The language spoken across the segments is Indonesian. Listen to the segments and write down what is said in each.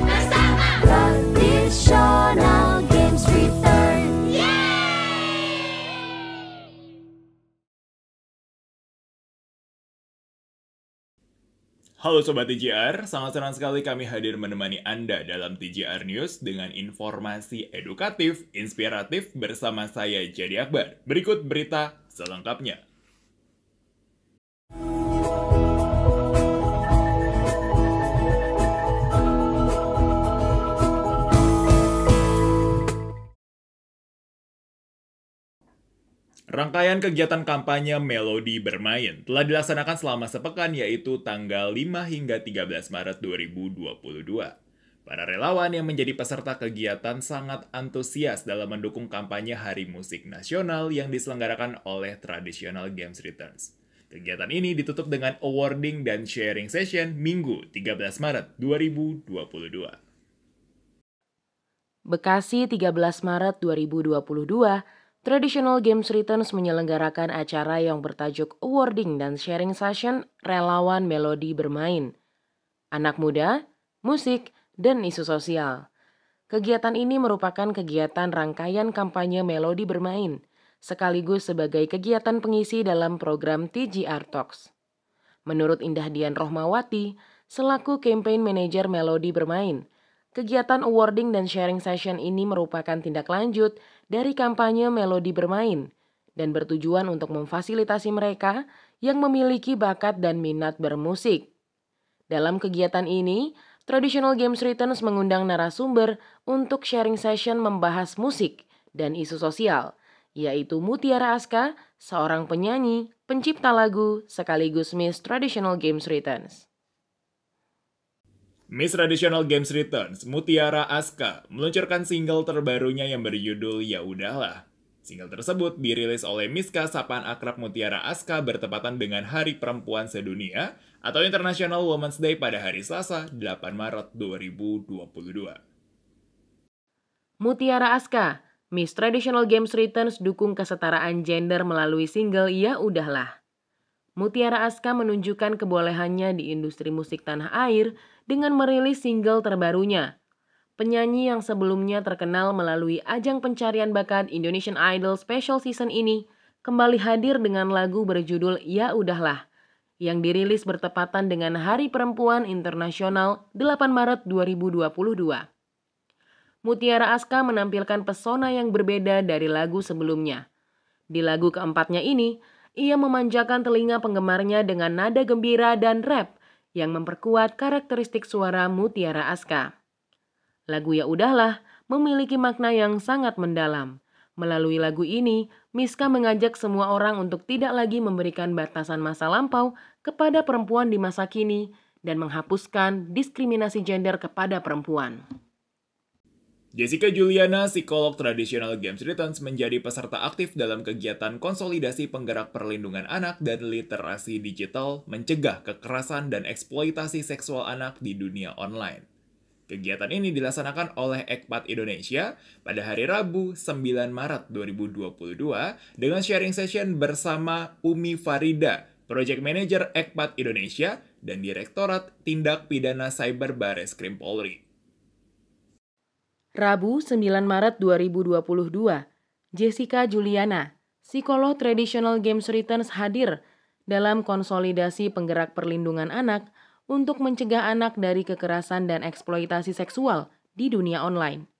Bersama Tradisional Games Return Halo Sobat TGR, sangat senang sekali kami hadir menemani Anda dalam TGR News dengan informasi edukatif, inspiratif bersama saya Jadi Akbar. Berikut berita selengkapnya. Rangkaian kegiatan kampanye Melodi Bermain telah dilaksanakan selama sepekan yaitu tanggal 5 hingga 13 Maret 2022. Para relawan yang menjadi peserta kegiatan sangat antusias dalam mendukung kampanye Hari Musik Nasional yang diselenggarakan oleh Traditional Games Returns. Kegiatan ini ditutup dengan awarding dan sharing session Minggu 13 Maret 2022. Bekasi 13 Maret 2022 Traditional Games Returns menyelenggarakan acara yang bertajuk Awarding dan Sharing Session Relawan Melodi Bermain, Anak Muda, Musik, dan Isu Sosial. Kegiatan ini merupakan kegiatan rangkaian kampanye Melodi Bermain, sekaligus sebagai kegiatan pengisi dalam program TGR Talks. Menurut Indah Dian Rohmawati, selaku Campaign Manager Melodi Bermain, Kegiatan awarding dan sharing session ini merupakan tindak lanjut dari kampanye Melodi Bermain dan bertujuan untuk memfasilitasi mereka yang memiliki bakat dan minat bermusik. Dalam kegiatan ini, Traditional Games Returns mengundang narasumber untuk sharing session membahas musik dan isu sosial, yaitu Mutiara Aska, seorang penyanyi, pencipta lagu, sekaligus Miss Traditional Games Returns. Miss Traditional Games Returns, Mutiara Aska, meluncurkan single terbarunya yang berjudul Ya Udahlah. Single tersebut dirilis oleh Miska Sapan Akrab Mutiara Aska bertepatan dengan Hari Perempuan Sedunia atau International Women's Day pada hari Selasa 8 Maret 2022. Mutiara Aska, Miss Traditional Games Returns dukung kesetaraan gender melalui single Ya Udahlah. Mutiara Aska menunjukkan kebolehannya di industri musik tanah air dengan merilis single terbarunya. Penyanyi yang sebelumnya terkenal melalui ajang pencarian bakat Indonesian Idol Special Season ini kembali hadir dengan lagu berjudul Ya Udahlah yang dirilis bertepatan dengan Hari Perempuan Internasional 8 Maret 2022. Mutiara Aska menampilkan pesona yang berbeda dari lagu sebelumnya. Di lagu keempatnya ini, ia memanjakan telinga penggemarnya dengan nada gembira dan rap yang memperkuat karakteristik suara Mutiara Aska. Lagu Ya Udahlah memiliki makna yang sangat mendalam. Melalui lagu ini, Miska mengajak semua orang untuk tidak lagi memberikan batasan masa lampau kepada perempuan di masa kini dan menghapuskan diskriminasi gender kepada perempuan. Jessica Juliana, psikolog tradisional Games Returns, menjadi peserta aktif dalam kegiatan konsolidasi penggerak perlindungan anak dan literasi digital mencegah kekerasan dan eksploitasi seksual anak di dunia online. Kegiatan ini dilaksanakan oleh Ekpat Indonesia pada hari Rabu 9 Maret 2022 dengan sharing session bersama Umi Farida, Project Manager Ekpat Indonesia dan Direktorat Tindak Pidana Cyber Bares Krim Polri. Rabu 9 Maret 2022, Jessica Juliana, psikolog tradisional Games Returns hadir dalam konsolidasi penggerak perlindungan anak untuk mencegah anak dari kekerasan dan eksploitasi seksual di dunia online.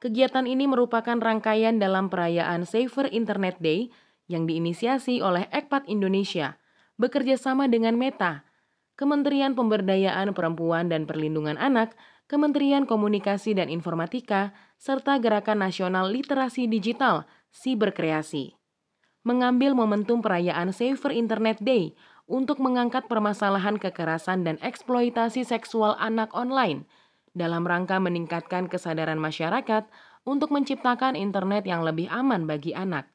Kegiatan ini merupakan rangkaian dalam perayaan Safer Internet Day yang diinisiasi oleh Ekpat Indonesia bekerjasama dengan Meta, Kementerian Pemberdayaan Perempuan dan Perlindungan Anak, Kementerian Komunikasi dan Informatika, serta Gerakan Nasional Literasi Digital, Siberkreasi. Mengambil momentum perayaan Safer Internet Day untuk mengangkat permasalahan kekerasan dan eksploitasi seksual anak online dalam rangka meningkatkan kesadaran masyarakat untuk menciptakan internet yang lebih aman bagi anak.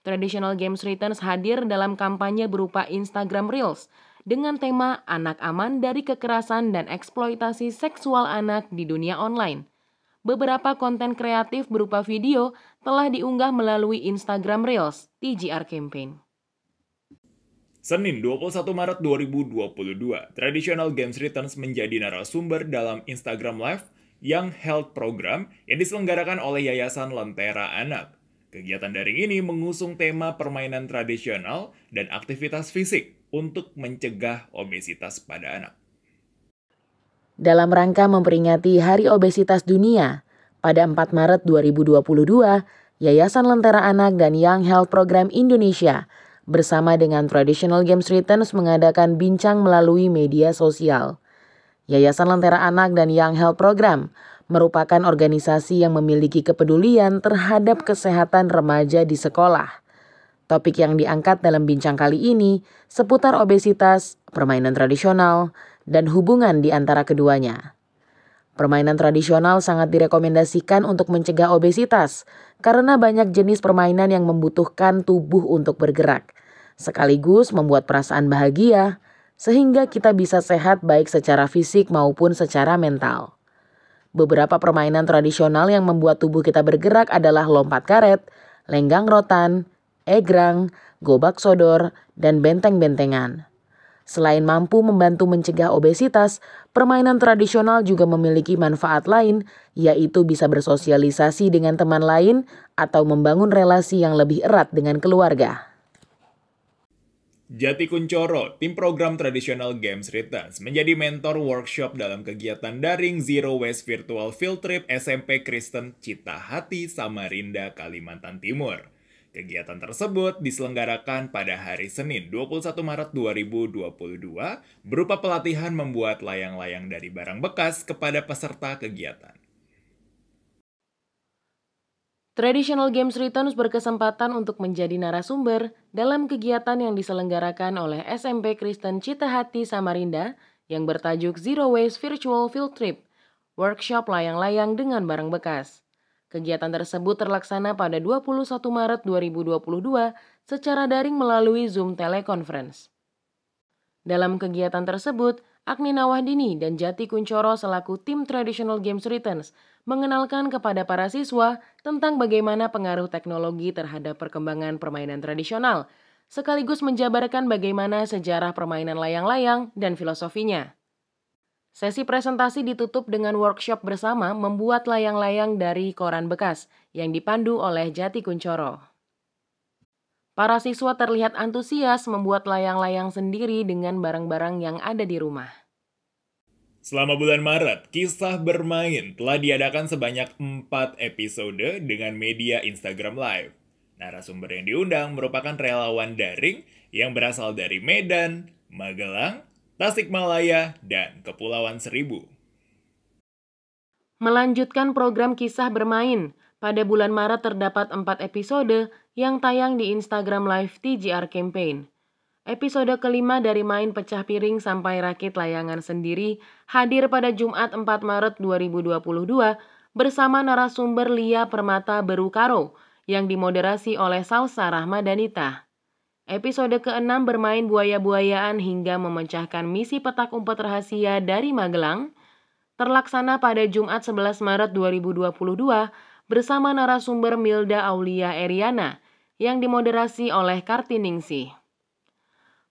Traditional Games Returns hadir dalam kampanye berupa Instagram Reels dengan tema anak aman dari kekerasan dan eksploitasi seksual anak di dunia online. Beberapa konten kreatif berupa video telah diunggah melalui Instagram Reels TGR Campaign. Senin 21 Maret 2022, Traditional Games Returns menjadi narasumber dalam Instagram Live yang Health Program yang diselenggarakan oleh Yayasan Lentera Anak. Kegiatan daring ini mengusung tema permainan tradisional dan aktivitas fisik untuk mencegah obesitas pada anak. Dalam rangka memperingati Hari Obesitas Dunia, pada 4 Maret 2022, Yayasan Lentera Anak dan Young Health Program Indonesia bersama dengan Traditional Games Returns mengadakan bincang melalui media sosial. Yayasan Lentera Anak dan Young Health Program merupakan organisasi yang memiliki kepedulian terhadap kesehatan remaja di sekolah. Topik yang diangkat dalam bincang kali ini seputar obesitas, permainan tradisional, dan hubungan di antara keduanya. Permainan tradisional sangat direkomendasikan untuk mencegah obesitas karena banyak jenis permainan yang membutuhkan tubuh untuk bergerak, sekaligus membuat perasaan bahagia, sehingga kita bisa sehat baik secara fisik maupun secara mental. Beberapa permainan tradisional yang membuat tubuh kita bergerak adalah lompat karet, lenggang rotan, egrang, gobak sodor, dan benteng-bentengan. Selain mampu membantu mencegah obesitas, permainan tradisional juga memiliki manfaat lain, yaitu bisa bersosialisasi dengan teman lain atau membangun relasi yang lebih erat dengan keluarga. Jati Kuncoro, tim program tradisional Games Returns, menjadi mentor workshop dalam kegiatan daring Zero Waste Virtual Field Trip SMP Kristen Cita Hati Samarinda, Kalimantan Timur. Kegiatan tersebut diselenggarakan pada hari Senin 21 Maret 2022 berupa pelatihan membuat layang-layang dari barang bekas kepada peserta kegiatan. Traditional Games Returns berkesempatan untuk menjadi narasumber dalam kegiatan yang diselenggarakan oleh SMP Kristen Citahati Samarinda yang bertajuk Zero Waste Virtual Field Trip, workshop layang-layang dengan barang bekas. Kegiatan tersebut terlaksana pada 21 Maret 2022 secara daring melalui Zoom teleconference. Dalam kegiatan tersebut, Agni Nawahdini dan Jati Kuncoro selaku tim Traditional Games Returns mengenalkan kepada para siswa tentang bagaimana pengaruh teknologi terhadap perkembangan permainan tradisional, sekaligus menjabarkan bagaimana sejarah permainan layang-layang dan filosofinya. Sesi presentasi ditutup dengan workshop bersama membuat layang-layang dari koran bekas yang dipandu oleh Jati Kuncoro. Para siswa terlihat antusias membuat layang-layang sendiri dengan barang-barang yang ada di rumah. Selama bulan Maret, kisah bermain telah diadakan sebanyak 4 episode dengan media Instagram Live. Narasumber yang diundang merupakan relawan daring yang berasal dari Medan, Magelang, Tasikmalaya, dan Kepulauan Seribu. Melanjutkan program kisah bermain, pada bulan Maret terdapat 4 episode yang tayang di Instagram Live TGR Campaign. Episode kelima dari Main Pecah Piring Sampai Rakit Layangan Sendiri hadir pada Jumat 4 Maret 2022 bersama narasumber Lia Permata Berukaro yang dimoderasi oleh Salsa Rahmadanita. Episode keenam bermain buaya-buayaan hingga memecahkan misi petak umpet rahasia dari Magelang terlaksana pada Jumat 11 Maret 2022 bersama narasumber Milda Aulia Eriana yang dimoderasi oleh Kartiningsih.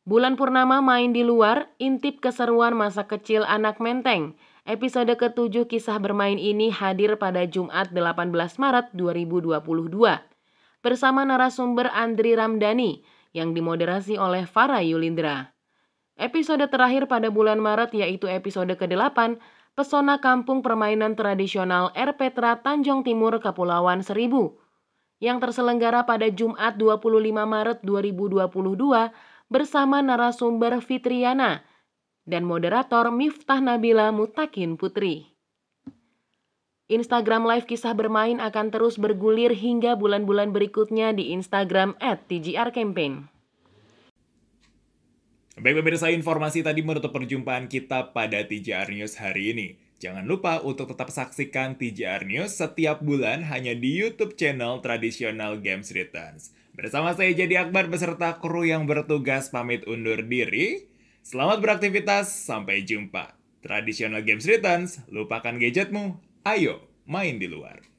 Bulan Purnama main di luar, intip keseruan masa kecil anak menteng. Episode ke-7 kisah bermain ini hadir pada Jumat 18 Maret 2022 bersama narasumber Andri Ramdhani yang dimoderasi oleh Farah Yulindra. Episode terakhir pada bulan Maret yaitu episode ke-8 Pesona Kampung Permainan Tradisional R. Petra Tanjung Timur Kepulauan Seribu yang terselenggara pada Jumat 25 Maret 2022 bersama narasumber Fitriana dan moderator Miftah Nabila Mutakin Putri. Instagram Live Kisah Bermain akan terus bergulir hingga bulan-bulan berikutnya di Instagram at Campaign. Baik pemirsa, informasi tadi menutup perjumpaan kita pada TGR News hari ini. Jangan lupa untuk tetap saksikan TJR News setiap bulan hanya di YouTube channel Tradisional Games Returns. Bersama saya Jadi Akbar beserta kru yang bertugas pamit undur diri. Selamat beraktivitas, sampai jumpa. Tradisional Games Returns, lupakan gadgetmu, ayo main di luar.